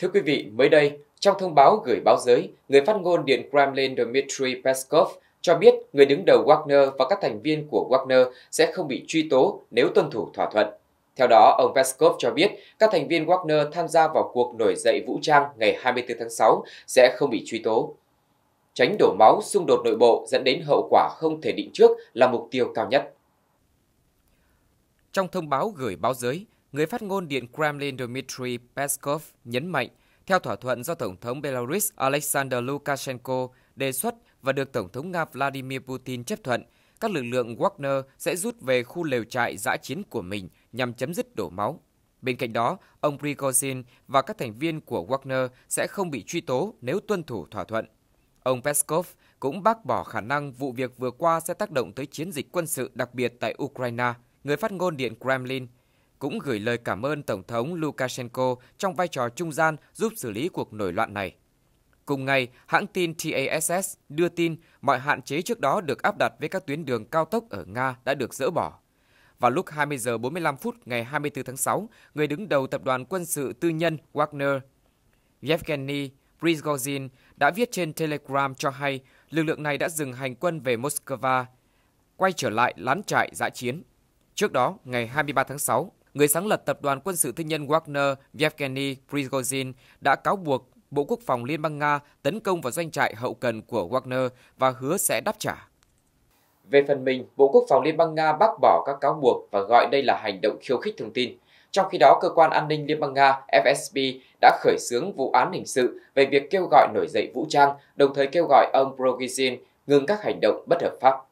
Thưa quý vị, mới đây, trong thông báo gửi báo giới, người phát ngôn Điện Kremlin Dmitry Peskov cho biết người đứng đầu Wagner và các thành viên của Wagner sẽ không bị truy tố nếu tuân thủ thỏa thuận. Theo đó, ông Peskov cho biết các thành viên Wagner tham gia vào cuộc nổi dậy vũ trang ngày 24 tháng 6 sẽ không bị truy tố. Tránh đổ máu, xung đột nội bộ dẫn đến hậu quả không thể định trước là mục tiêu cao nhất. Trong thông báo gửi báo giới, Người phát ngôn Điện Kremlin Dmitry Peskov nhấn mạnh, theo thỏa thuận do Tổng thống Belarus Alexander Lukashenko đề xuất và được Tổng thống Nga Vladimir Putin chấp thuận, các lực lượng Wagner sẽ rút về khu lều trại giã chiến của mình nhằm chấm dứt đổ máu. Bên cạnh đó, ông Prigozhin và các thành viên của Wagner sẽ không bị truy tố nếu tuân thủ thỏa thuận. Ông Peskov cũng bác bỏ khả năng vụ việc vừa qua sẽ tác động tới chiến dịch quân sự đặc biệt tại Ukraine. Người phát ngôn Điện Kremlin cũng gửi lời cảm ơn Tổng thống Lukashenko trong vai trò trung gian giúp xử lý cuộc nổi loạn này. Cùng ngày, hãng tin TASS đưa tin mọi hạn chế trước đó được áp đặt với các tuyến đường cao tốc ở Nga đã được dỡ bỏ. Vào lúc 20 giờ 45 phút ngày 24 tháng 6, người đứng đầu tập đoàn quân sự tư nhân Wagner, Yevgeny Prigozhin đã viết trên Telegram cho hay lực lượng này đã dừng hành quân về Moscow, quay trở lại lán trại giã chiến. Trước đó, ngày 23 tháng 6, người sáng lập tập đoàn quân sự tư nhân Wagner Yevgeny Prigozhin đã cáo buộc Bộ Quốc phòng Liên bang Nga tấn công vào doanh trại hậu cần của Wagner và hứa sẽ đáp trả. Về phần mình, Bộ Quốc phòng Liên bang Nga bác bỏ các cáo buộc và gọi đây là hành động khiêu khích thông tin. Trong khi đó, cơ quan an ninh Liên bang Nga FSB đã khởi xướng vụ án hình sự về việc kêu gọi nổi dậy vũ trang, đồng thời kêu gọi ông Prigozhin ngừng các hành động bất hợp pháp.